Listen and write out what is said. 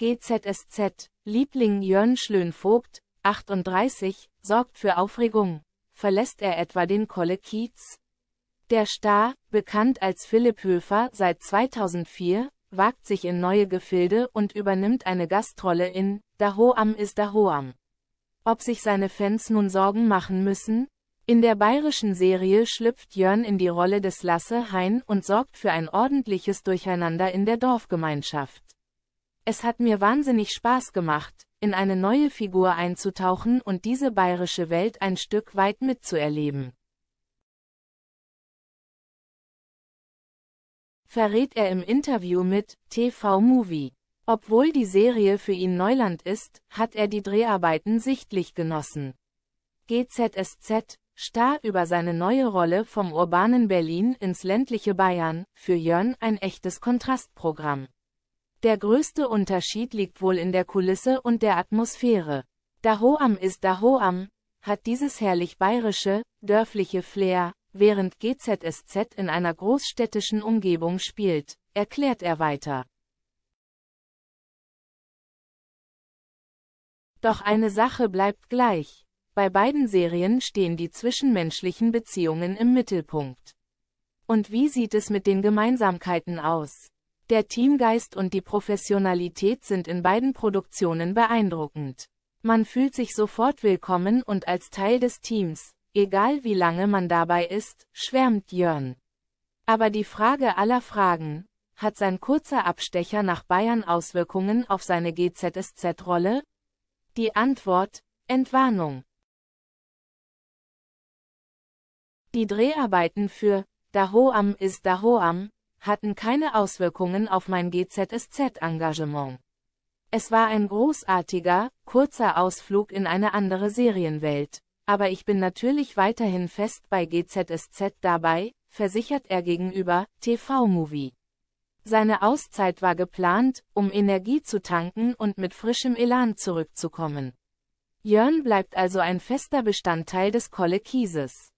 GZSZ, Liebling Jörn Schlönvogt, 38, sorgt für Aufregung. Verlässt er etwa den Kolle Kiez? Der Star, bekannt als Philipp Höfer seit 2004, wagt sich in neue Gefilde und übernimmt eine Gastrolle in Da Hoam ist Da Hoam. Ob sich seine Fans nun Sorgen machen müssen? In der bayerischen Serie schlüpft Jörn in die Rolle des Lasse Hein und sorgt für ein ordentliches Durcheinander in der Dorfgemeinschaft. Es hat mir wahnsinnig Spaß gemacht, in eine neue Figur einzutauchen und diese bayerische Welt ein Stück weit mitzuerleben. Verrät er im Interview mit TV Movie. Obwohl die Serie für ihn Neuland ist, hat er die Dreharbeiten sichtlich genossen. GZSZ, starr über seine neue Rolle vom urbanen Berlin ins ländliche Bayern, für Jörn ein echtes Kontrastprogramm. Der größte Unterschied liegt wohl in der Kulisse und der Atmosphäre. Dahoam ist Dahoam, hat dieses herrlich bayerische, dörfliche Flair, während GZSZ in einer großstädtischen Umgebung spielt, erklärt er weiter. Doch eine Sache bleibt gleich. Bei beiden Serien stehen die zwischenmenschlichen Beziehungen im Mittelpunkt. Und wie sieht es mit den Gemeinsamkeiten aus? Der Teamgeist und die Professionalität sind in beiden Produktionen beeindruckend. Man fühlt sich sofort willkommen und als Teil des Teams, egal wie lange man dabei ist, schwärmt Jörn. Aber die Frage aller Fragen, hat sein kurzer Abstecher nach Bayern Auswirkungen auf seine GZSZ-Rolle? Die Antwort, Entwarnung. Die Dreharbeiten für Dahoam ist Dahoam hatten keine Auswirkungen auf mein GZSZ-Engagement. Es war ein großartiger, kurzer Ausflug in eine andere Serienwelt, aber ich bin natürlich weiterhin fest bei GZSZ dabei, versichert er gegenüber TV-Movie. Seine Auszeit war geplant, um Energie zu tanken und mit frischem Elan zurückzukommen. Jörn bleibt also ein fester Bestandteil des Kolle Kieses.